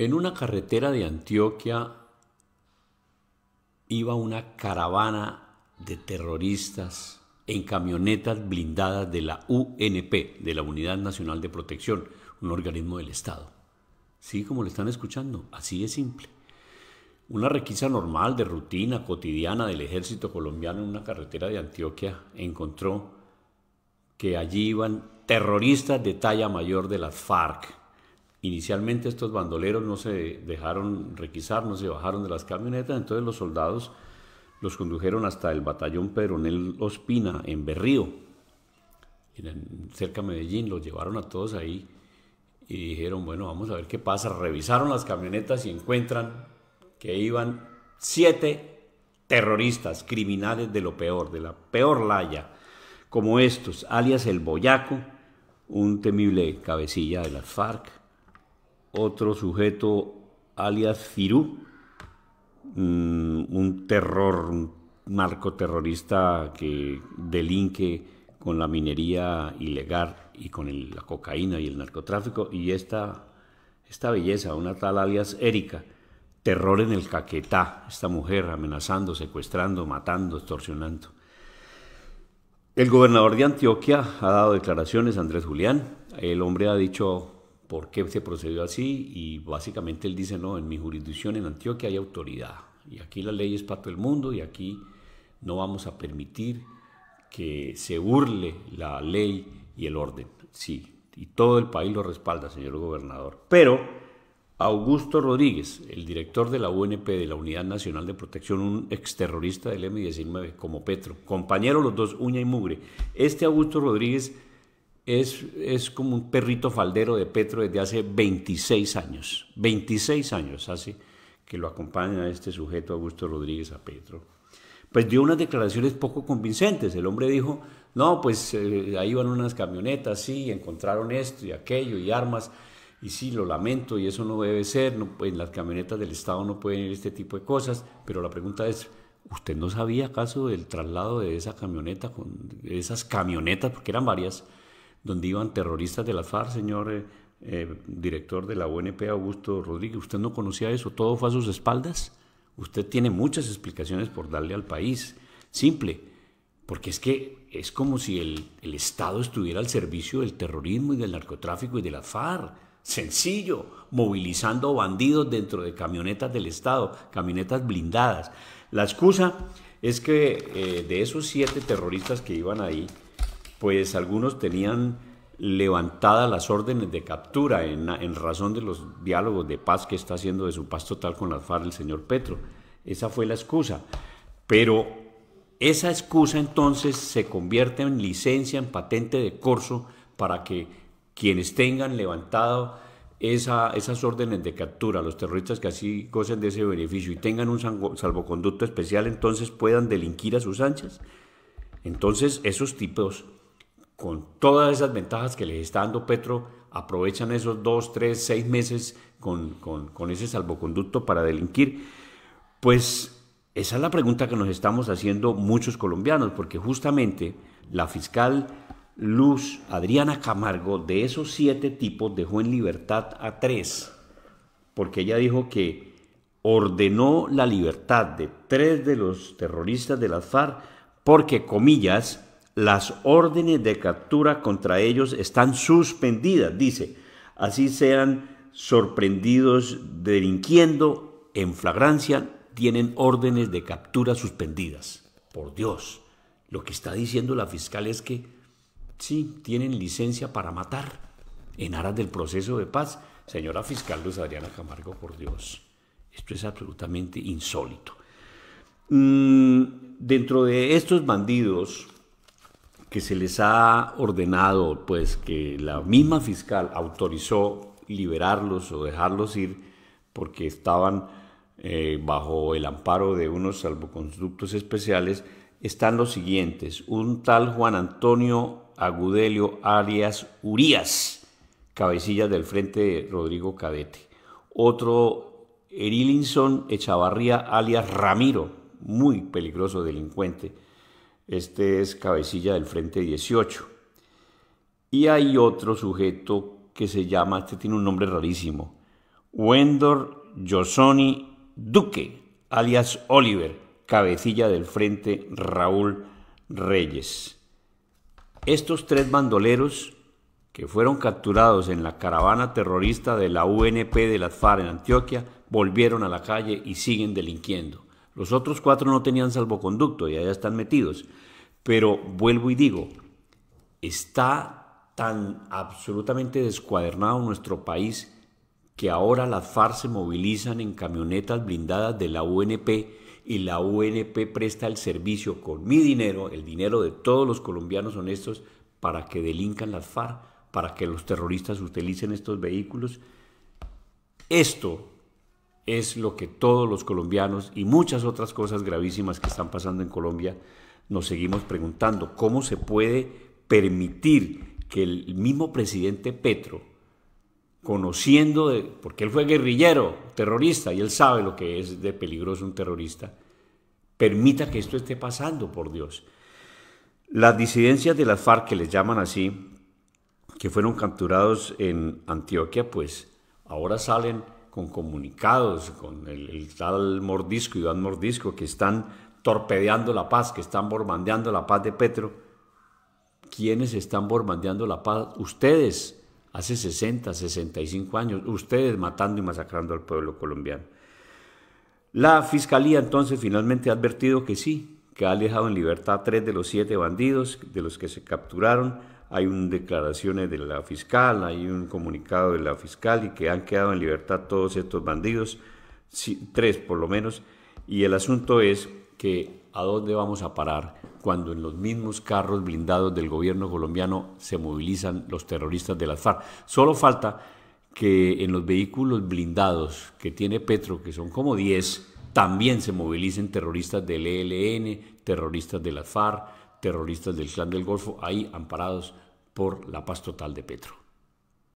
En una carretera de Antioquia iba una caravana de terroristas en camionetas blindadas de la UNP, de la Unidad Nacional de Protección, un organismo del Estado. Sí, como lo están escuchando, así es simple. Una requisa normal, de rutina, cotidiana del ejército colombiano en una carretera de Antioquia encontró que allí iban terroristas de talla mayor de las FARC Inicialmente estos bandoleros no se dejaron requisar, no se bajaron de las camionetas, entonces los soldados los condujeron hasta el batallón Peronel Ospina en Berrío, cerca de Medellín, los llevaron a todos ahí y dijeron, bueno, vamos a ver qué pasa. Revisaron las camionetas y encuentran que iban siete terroristas, criminales de lo peor, de la peor laya, como estos, alias el Boyaco, un temible cabecilla de las FARC, otro sujeto alias Cirú, mm, un terror, un terrorista que delinque con la minería ilegal y con la cocaína y el narcotráfico, y esta, esta belleza, una tal alias Erika, terror en el caquetá, esta mujer amenazando, secuestrando, matando, extorsionando. El gobernador de Antioquia ha dado declaraciones, Andrés Julián, el hombre ha dicho por qué se procedió así y básicamente él dice, no, en mi jurisdicción en Antioquia hay autoridad y aquí la ley es para todo el mundo y aquí no vamos a permitir que se burle la ley y el orden. Sí, y todo el país lo respalda, señor gobernador. Pero Augusto Rodríguez, el director de la UNP, de la Unidad Nacional de Protección, un exterrorista del M-19, como Petro, compañero los dos, uña y mugre, este Augusto Rodríguez es, como un perrito faldero de Petro desde hace 26 años. 26 años hace que lo acompaña a este sujeto, Augusto Rodríguez, a Petro. Pues dio unas declaraciones poco convincentes. El hombre dijo, no, pues eh, ahí van unas camionetas, sí, encontraron esto y aquello y armas. Y sí, lo lamento y eso no debe ser. en las camionetas del Estado no pueden ir este tipo de cosas. Pero la pregunta es, ¿usted no sabía acaso del traslado de esa camioneta, con, esas camionetas, porque eran varias? donde iban terroristas de la FARC, señor eh, eh, director de la UNP, Augusto Rodríguez. ¿Usted no conocía eso? ¿Todo fue a sus espaldas? Usted tiene muchas explicaciones por darle al país. Simple, porque es que es como si el, Estado estuviera al servicio del terrorismo y del narcotráfico y de la FARC. Sencillo, movilizando bandidos dentro de camionetas del Estado, camionetas blindadas. La excusa es que eh, de esos siete terroristas que iban ahí, pues algunos tenían levantadas las órdenes de captura en, razón de los diálogos de paz que está haciendo de su paz total con las FARC el señor Petro. Esa fue la excusa. Pero esa excusa entonces se convierte en licencia, en patente de corso para que quienes tengan levantado esa, esas órdenes de captura, los terroristas que así gocen de ese beneficio y tengan un salvoconducto especial, entonces puedan delinquir a sus anchas. Entonces esos tipos con todas esas ventajas que les está dando Petro, aprovechan esos dos, tres, seis meses con, ese salvoconducto para delinquir? Pues esa es la pregunta que nos estamos haciendo muchos colombianos, porque justamente la fiscal Luz Adriana Camargo de esos siete tipos dejó en libertad a tres, porque ella dijo que ordenó la libertad de tres de los terroristas de las FARC porque, comillas, las órdenes de captura contra ellos están suspendidas, dice, así sean sorprendidos delinquiendo en flagrancia, tienen órdenes de captura suspendidas. Por Dios, lo que está diciendo la fiscal es que sí, tienen licencia para matar en aras del proceso de paz. Señora fiscal Luz Adriana Camargo, por Dios, esto es absolutamente insólito. Mm, dentro de estos bandidos, que se les ha ordenado, pues que la misma fiscal autorizó liberarlos o dejarlos ir porque estaban eh, bajo el amparo de unos salvoconductos especiales, están los siguientes. Un tal Juan Antonio Agudelio Arias Urías, cabecilla del Frente de Rodrigo Cadete. Otro Erilinson Echavarría alias Ramiro, muy peligroso delincuente este es cabecilla del Frente 18. Y hay otro sujeto que se llama, este tiene un nombre rarísimo, Wendor Josoni Duque, alias Oliver, cabecilla del Frente Raúl Reyes. Estos tres bandoleros que fueron capturados en la caravana terrorista de la UNP de las FARC en Antioquia volvieron a la calle y siguen delinquiendo. Los otros cuatro no tenían salvoconducto y allá están metidos. Pero vuelvo y digo, está tan absolutamente descuadernado nuestro país que ahora las FARC se movilizan en camionetas blindadas de la UNP y la UNP presta el servicio con mi dinero, el dinero de todos los colombianos honestos, para que delincan las FARC, para que los terroristas utilicen estos vehículos. Esto es lo que todos los colombianos y muchas otras cosas gravísimas que están pasando en Colombia nos seguimos preguntando. ¿Cómo se puede permitir que el mismo presidente Petro, conociendo, porque él fue guerrillero, terrorista, y él sabe lo que es de peligroso un terrorista, permita que esto esté pasando, por Dios. Las disidencias de las FARC, que les llaman así, que fueron capturados en Antioquia, pues ahora salen con comunicados, con el, tal mordisco, Iván Mordisco, que están torpedeando la paz, que están bormandeando la paz de Petro. ¿Quiénes están bormandeando la paz? Ustedes, hace 60, 65 años, ustedes matando y masacrando al pueblo colombiano. La fiscalía entonces finalmente ha advertido que sí, que ha alejado en libertad a tres de los siete bandidos de los que se capturaron, hay un, declaraciones de la fiscal, hay un comunicado de la fiscal y que han quedado en libertad todos estos bandidos, tres por lo menos, y el asunto es que a dónde vamos a parar cuando en los mismos carros blindados del gobierno colombiano se movilizan los terroristas de las FARC. Solo falta que en los vehículos blindados que tiene Petro, que son como 10, también se movilicen terroristas del ELN, terroristas de las FARC, terroristas del Clan del Golfo, ahí amparados por la paz total de Petro.